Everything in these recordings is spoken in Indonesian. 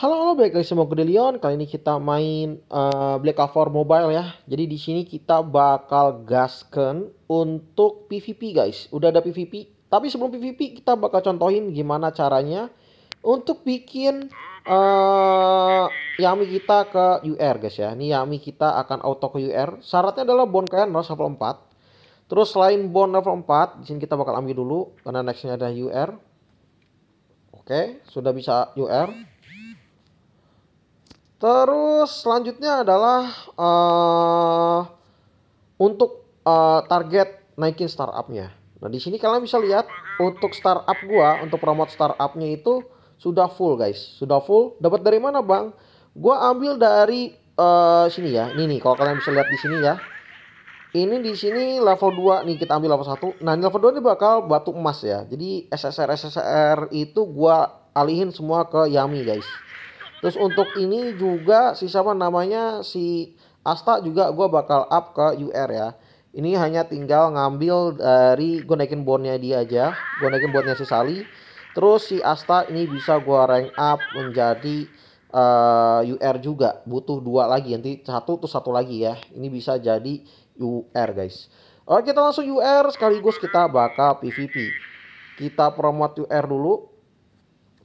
Halo, halo, baik lagi semua gede Leon. Kali ini kita main uh, Black Cover Mobile ya. Jadi di sini kita bakal gasken untuk PvP guys. Udah ada PvP. Tapi sebelum PvP kita bakal contohin gimana caranya untuk bikin uh, Yami kita ke UR guys ya. Ini Yami kita akan auto ke UR. Syaratnya adalah bond kalian harus level 4. Terus selain bond level 4, di sini kita bakal ambil dulu karena nextnya ada UR. Oke, sudah bisa UR. Terus selanjutnya adalah uh, untuk uh, target naikin startupnya. Nah di sini kalian bisa lihat untuk startup gua untuk promote startupnya itu sudah full guys, sudah full. Dapat dari mana bang? Gua ambil dari uh, sini ya. Ini nih kalau kalian bisa lihat di sini ya. Ini di sini level 2 nih kita ambil level 1. Nah, level 2 ini bakal batu emas ya. Jadi SSR SSR itu gua alihin semua ke Yami guys. Terus untuk ini juga si sama namanya si Asta juga gue bakal up ke UR ya. Ini hanya tinggal ngambil dari gue naikin bondnya dia aja. Gue naikin bondnya si Sali. Terus si Asta ini bisa gue rank up menjadi uh, eh, UR juga. Butuh dua lagi nanti satu terus satu lagi ya. Ini bisa jadi UR guys. Oke kita langsung UR sekaligus kita bakal PVP. Kita promote UR dulu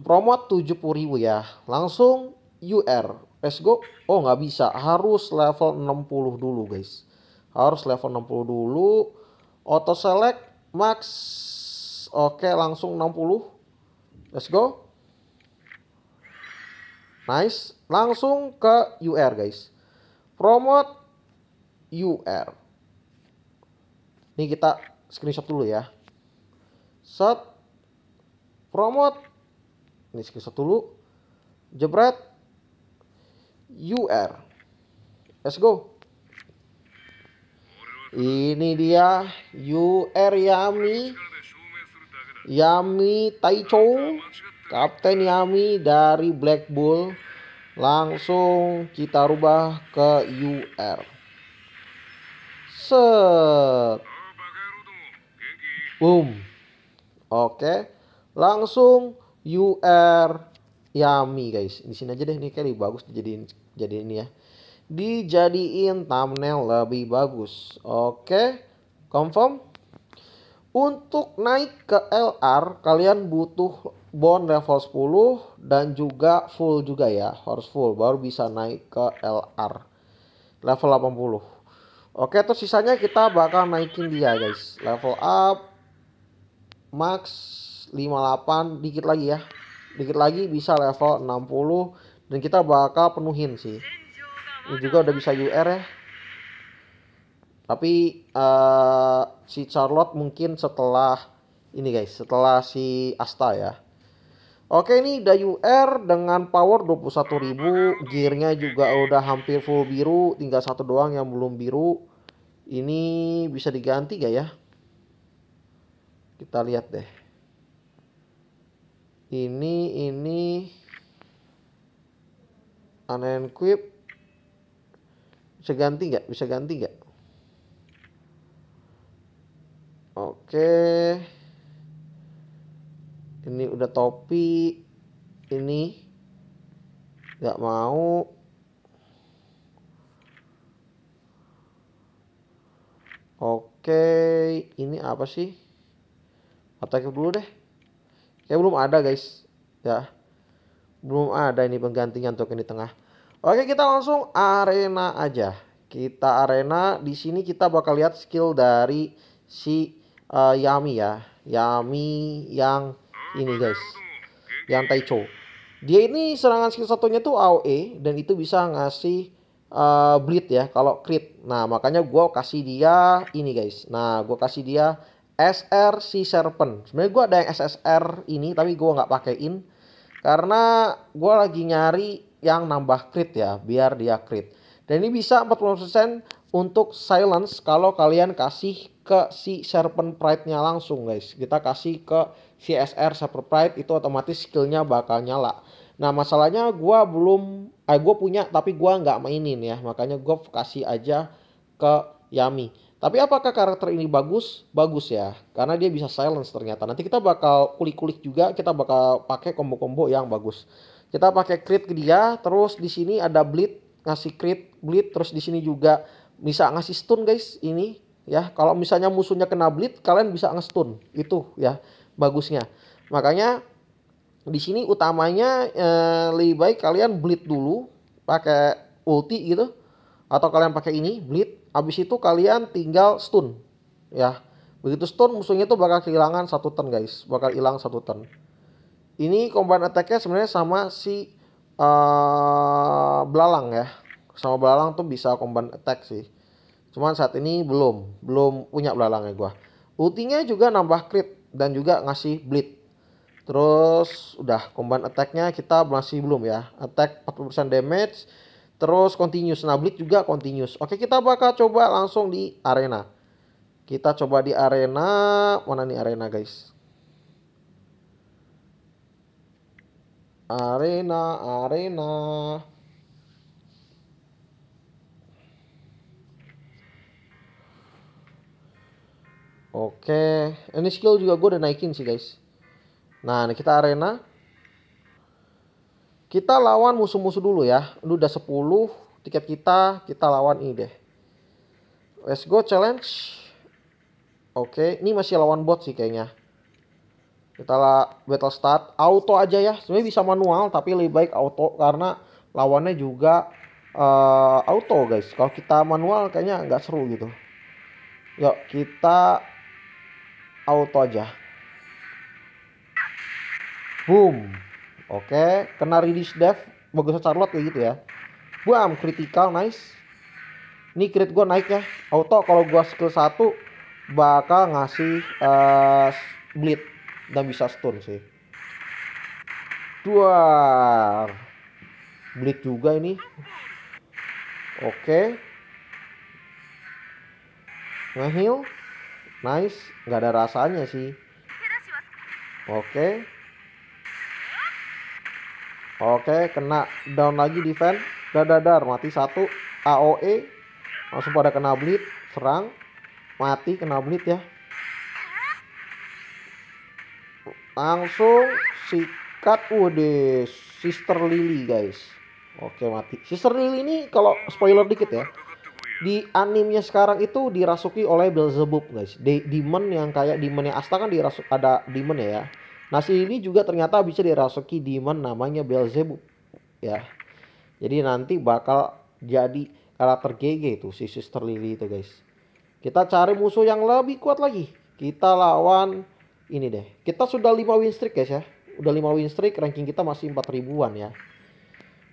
promote 70 ribu ya langsung UR let's go oh nggak bisa harus level 60 dulu guys harus level 60 dulu auto select max oke langsung 60 let's go nice langsung ke UR guys promote UR ini kita screenshot dulu ya set promote ini screenshot dulu jebret UR let's go ini dia UR Yami Yami Taicho Kapten Yami dari Black Bull langsung kita rubah ke UR set boom oke langsung R yummy guys. Di sini aja deh nih kali bagus dijadiin jadi ini ya. Dijadiin thumbnail lebih bagus. Oke, confirm. Untuk naik ke LR kalian butuh bond level 10 dan juga full juga ya, harus full baru bisa naik ke LR level 80. Oke, terus sisanya kita bakal naikin dia guys. Level up max 58 dikit lagi ya dikit lagi bisa level 60 dan kita bakal penuhin sih ini juga udah bisa UR ya tapi uh, si Charlotte mungkin setelah ini guys setelah si Asta ya Oke ini udah UR dengan power 21.000 Gearnya juga udah hampir full biru Tinggal satu doang yang belum biru Ini bisa diganti gak ya Kita lihat deh ini ini unenquip bisa ganti nggak bisa ganti nggak oke ini udah topi ini nggak mau oke ini apa sih otaknya dulu deh Ya belum ada guys. Ya. Belum ada ini penggantinya untuk yang di tengah. Oke, kita langsung arena aja. Kita arena di sini kita bakal lihat skill dari si uh, Yami ya. Yami yang ini guys. Yang Taicho. Dia ini serangan skill satunya tuh AoE dan itu bisa ngasih uh, bleed ya kalau crit. Nah, makanya gue kasih dia ini guys. Nah, gue kasih dia SR si Serpent. Sebenarnya gue ada yang SSR ini tapi gue nggak pakein karena gue lagi nyari yang nambah crit ya biar dia crit. Dan ini bisa 40% untuk silence kalau kalian kasih ke si Serpent Pride-nya langsung guys. Kita kasih ke si SR Serpent Pride itu otomatis skillnya bakal nyala. Nah masalahnya gue belum, eh gue punya tapi gue nggak mainin ya. Makanya gue kasih aja ke Yami. Tapi apakah karakter ini bagus? Bagus ya, karena dia bisa silence ternyata. Nanti kita bakal kulik-kulik juga, kita bakal pakai combo-combo yang bagus. Kita pakai crit ke dia, terus di sini ada bleed, ngasih crit, bleed, terus di sini juga bisa ngasih stun guys, ini ya. Kalau misalnya musuhnya kena bleed, kalian bisa nge-stun. Itu ya bagusnya. Makanya di sini utamanya eh, lebih baik kalian bleed dulu pakai ulti gitu atau kalian pakai ini bleed Habis itu kalian tinggal stun. Ya. Begitu stun musuhnya tuh bakal kehilangan satu turn guys. Bakal hilang satu turn. Ini combine attack-nya sebenarnya sama si uh, belalang ya. Sama belalang tuh bisa combine attack sih. Cuman saat ini belum, belum punya belalangnya gua. Ultinya juga nambah crit dan juga ngasih bleed. Terus udah combine attack-nya kita masih belum ya. Attack 40% damage, Terus continuous. Nah, Blitz juga continuous. Oke, kita bakal coba langsung di arena. Kita coba di arena. Mana nih arena, guys? Arena, arena. Oke, ini skill juga gue udah naikin sih, guys. Nah, ini kita arena. Kita lawan musuh-musuh dulu ya. Lu udah 10 tiket kita, kita lawan ini deh. Let's go challenge. Oke, okay. ini masih lawan bot sih kayaknya. Kita lah battle start auto aja ya. Sebenarnya bisa manual tapi lebih baik auto karena lawannya juga uh, auto guys. Kalau kita manual kayaknya nggak seru gitu. Yuk kita auto aja. Boom. Oke, kena release dev, Bagusnya Charlotte kayak gitu ya. Buam, critical, nice. Ini crit gue naik ya. Auto kalau gue skill 1 bakal ngasih uh, bleed dan bisa stun sih. Dua. Bleed juga ini. Oke. Okay. Ngeheal. Nice. Gak ada rasanya sih. Oke. Okay. Oke, kena down lagi defense. Dadadar mati satu. AOE langsung pada kena bleed, serang. Mati kena bleed ya. Langsung sikat udah Sister Lily guys. Oke, mati. Sister Lily ini kalau spoiler dikit ya. Di animnya sekarang itu dirasuki oleh Beelzebub guys. demon yang kayak demonnya Asta kan dirasuk ada demon ya Nasi ini juga ternyata bisa dirasuki demon namanya Belzebub ya. Jadi nanti bakal jadi karakter GG itu si Sister Lily itu guys. Kita cari musuh yang lebih kuat lagi. Kita lawan ini deh. Kita sudah 5 win streak guys ya. Udah 5 win streak ranking kita masih 4 ribuan ya.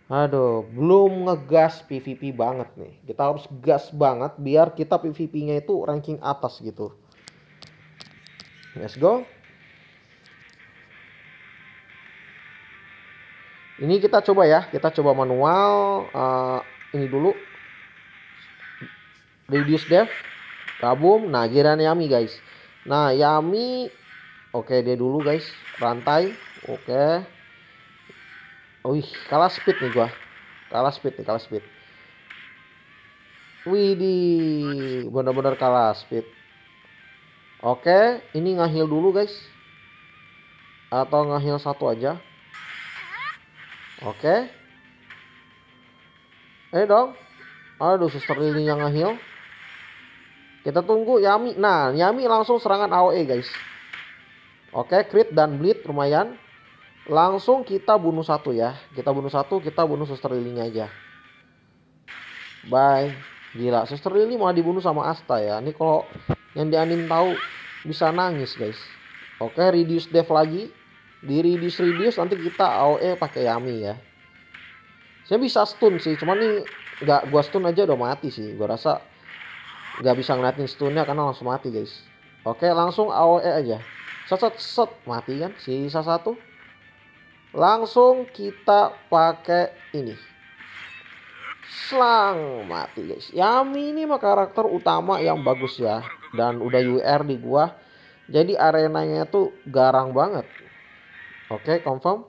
Aduh, belum ngegas PVP banget nih. Kita harus gas banget biar kita PVP-nya itu ranking atas gitu. Let's go. ini kita coba ya kita coba manual uh, ini dulu reduce dev gabung nah giran yami guys nah yami oke okay, dia dulu guys rantai oke okay. wih kalah speed nih gua kalah speed nih kalah speed Widih, benar-benar kalah speed. Oke, okay, ini ngahil dulu guys. Atau ngahil satu aja. Oke. Okay. Eh dong. Aduh suster ini yang ngeheal. Kita tunggu Yami. Nah, Yami langsung serangan AOE, guys. Oke, okay, crit dan bleed lumayan. Langsung kita bunuh satu ya. Kita bunuh satu, kita bunuh suster Lilinya aja. Bye. Gila, suster Lily malah dibunuh sama Asta ya. Ini kalau yang di anim tahu bisa nangis, guys. Oke, okay, reduce dev lagi di reduce reduce nanti kita AOE pakai Yami ya saya bisa stun sih cuman nih nggak gua stun aja udah mati sih gua rasa nggak bisa ngeliatin stunnya karena langsung mati guys oke langsung AOE aja set set set mati kan sisa satu langsung kita pakai ini selang mati guys Yami ini mah karakter utama yang bagus ya dan udah UR di gua jadi arenanya tuh garang banget Oke, okay, confirm.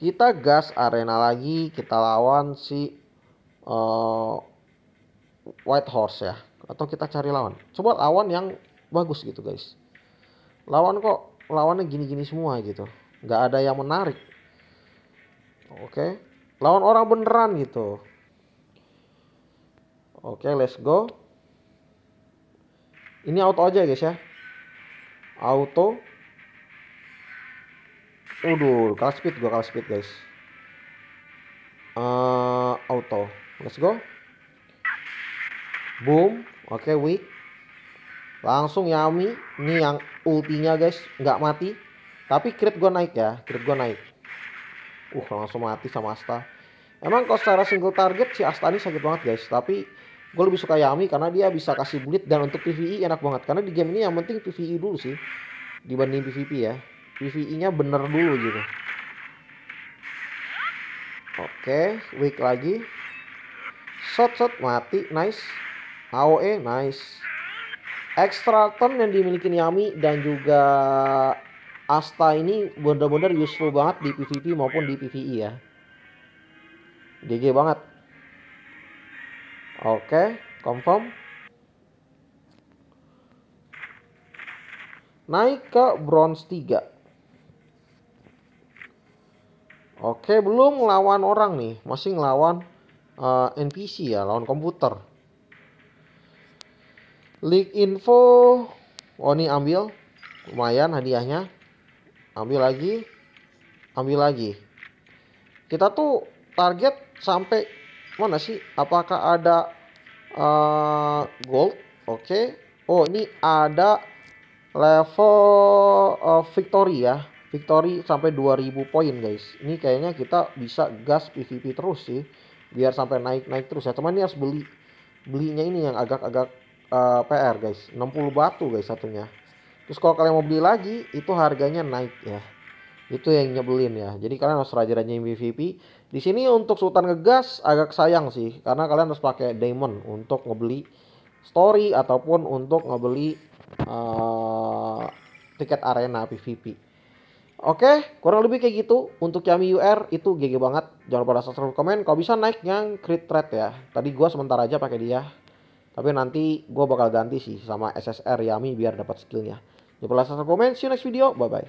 Kita gas arena lagi, kita lawan si uh, White Horse ya. Atau kita cari lawan. Coba lawan yang bagus gitu guys. Lawan kok lawannya gini-gini semua gitu. Gak ada yang menarik. Oke. Okay. Lawan orang beneran gitu. Oke, okay, let's go. Ini auto aja guys ya. Auto. Waduh, oh, kalah speed gua kalah speed guys. Uh, auto, let's go. Boom, oke okay, weak. Langsung Yami, ini yang ultinya guys, nggak mati. Tapi crit gua naik ya, crit gua naik. Uh, langsung mati sama Asta. Emang kalau secara single target si Asta ini sakit banget guys, tapi gue lebih suka Yami karena dia bisa kasih bullet dan untuk PvE enak banget karena di game ini yang penting PvE dulu sih dibanding PvP ya PVE-nya bener dulu gitu. Oke, okay, weak lagi. Shot shot mati, nice. AOE nice. Extra turn yang dimiliki Niami dan juga Asta ini benar-benar useful banget di PvP maupun di PvE ya. GG banget. Oke, okay, confirm. Naik ke bronze 3. Oke, belum ngelawan orang nih, masih ngelawan uh, eh, NPC ya, lawan komputer. Leak info, oh ini ambil, lumayan hadiahnya. Ambil lagi, ambil lagi. Kita tuh target sampai mana sih? Apakah ada uh, gold? Oke. Oh ini ada level uh, victory ya victory sampai 2000 poin guys ini kayaknya kita bisa gas PVP terus sih biar sampai naik-naik terus ya teman ini harus beli belinya ini yang agak-agak uh, eh, PR guys 60 batu guys satunya terus kalau kalian mau beli lagi itu harganya naik ya itu yang nyebelin ya jadi kalian harus rajin rajin pvp di sini untuk Sultan ngegas agak sayang sih karena kalian harus pakai diamond untuk ngebeli story ataupun untuk ngebeli uh, tiket arena PVP Oke, kurang lebih kayak gitu. Untuk Yami UR itu GG banget. Jangan lupa subscribe, komen. Kalau bisa naik yang crit rate ya. Tadi gua sementara aja pakai dia. Tapi nanti gua bakal ganti sih sama SSR Yami biar dapat skillnya. Jangan lupa subscribe, komen. See you next video. Bye-bye.